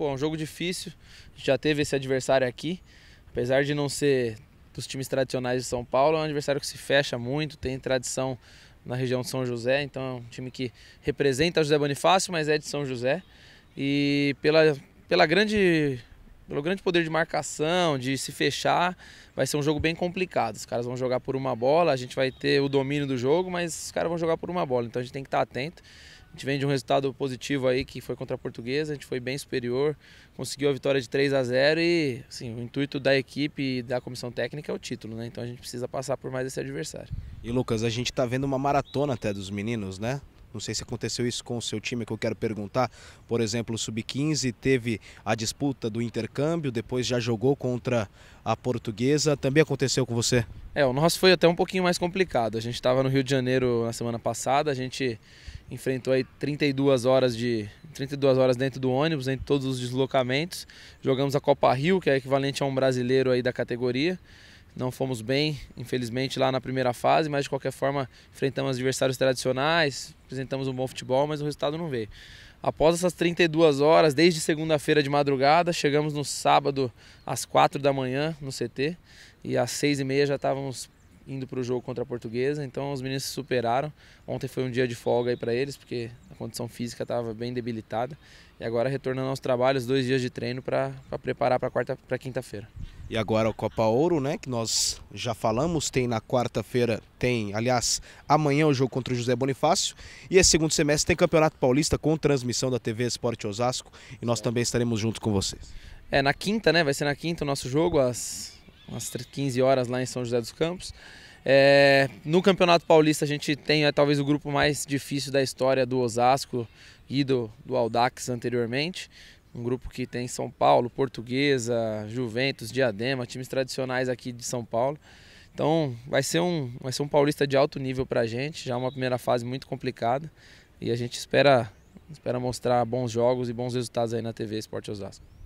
Pô, é um jogo difícil, já teve esse adversário aqui, apesar de não ser dos times tradicionais de São Paulo, é um adversário que se fecha muito, tem tradição na região de São José, então é um time que representa José Bonifácio, mas é de São José. E pela, pela grande pelo grande poder de marcação, de se fechar, vai ser um jogo bem complicado. Os caras vão jogar por uma bola, a gente vai ter o domínio do jogo, mas os caras vão jogar por uma bola, então a gente tem que estar atento. A gente vem de um resultado positivo aí, que foi contra a Portuguesa, a gente foi bem superior, conseguiu a vitória de 3 a 0 e assim, o intuito da equipe e da comissão técnica é o título, né? Então a gente precisa passar por mais esse adversário. E Lucas, a gente está vendo uma maratona até dos meninos, né? Não sei se aconteceu isso com o seu time, que eu quero perguntar. Por exemplo, o Sub-15 teve a disputa do intercâmbio, depois já jogou contra a Portuguesa. Também aconteceu com você? É, o nosso foi até um pouquinho mais complicado. A gente estava no Rio de Janeiro na semana passada, a gente enfrentou aí 32 horas de 32 horas dentro do ônibus, entre todos os deslocamentos. Jogamos a Copa Rio, que é equivalente a um brasileiro aí da categoria não fomos bem, infelizmente, lá na primeira fase, mas de qualquer forma enfrentamos adversários tradicionais, apresentamos um bom futebol, mas o resultado não veio. Após essas 32 horas, desde segunda-feira de madrugada, chegamos no sábado às 4 da manhã no CT e às 6 e meia já estávamos indo para o jogo contra a Portuguesa, então os meninos se superaram. Ontem foi um dia de folga aí para eles, porque a condição física estava bem debilitada. E agora retornando aos trabalhos, dois dias de treino para preparar para quinta-feira. E agora a Copa Ouro, né? Que nós já falamos, tem na quarta-feira, tem, aliás, amanhã o jogo contra o José Bonifácio. E esse segundo semestre tem Campeonato Paulista com transmissão da TV Esporte Osasco. E nós também estaremos juntos com vocês. É, na quinta, né? Vai ser na quinta o nosso jogo, às, às 15 horas lá em São José dos Campos. É, no Campeonato Paulista a gente tem é, talvez o grupo mais difícil da história do Osasco e do, do Aldax anteriormente um grupo que tem São Paulo, Portuguesa, Juventus, Diadema, times tradicionais aqui de São Paulo. Então vai ser um, vai ser um paulista de alto nível para a gente, já uma primeira fase muito complicada e a gente espera, espera mostrar bons jogos e bons resultados aí na TV Esporte Osasco.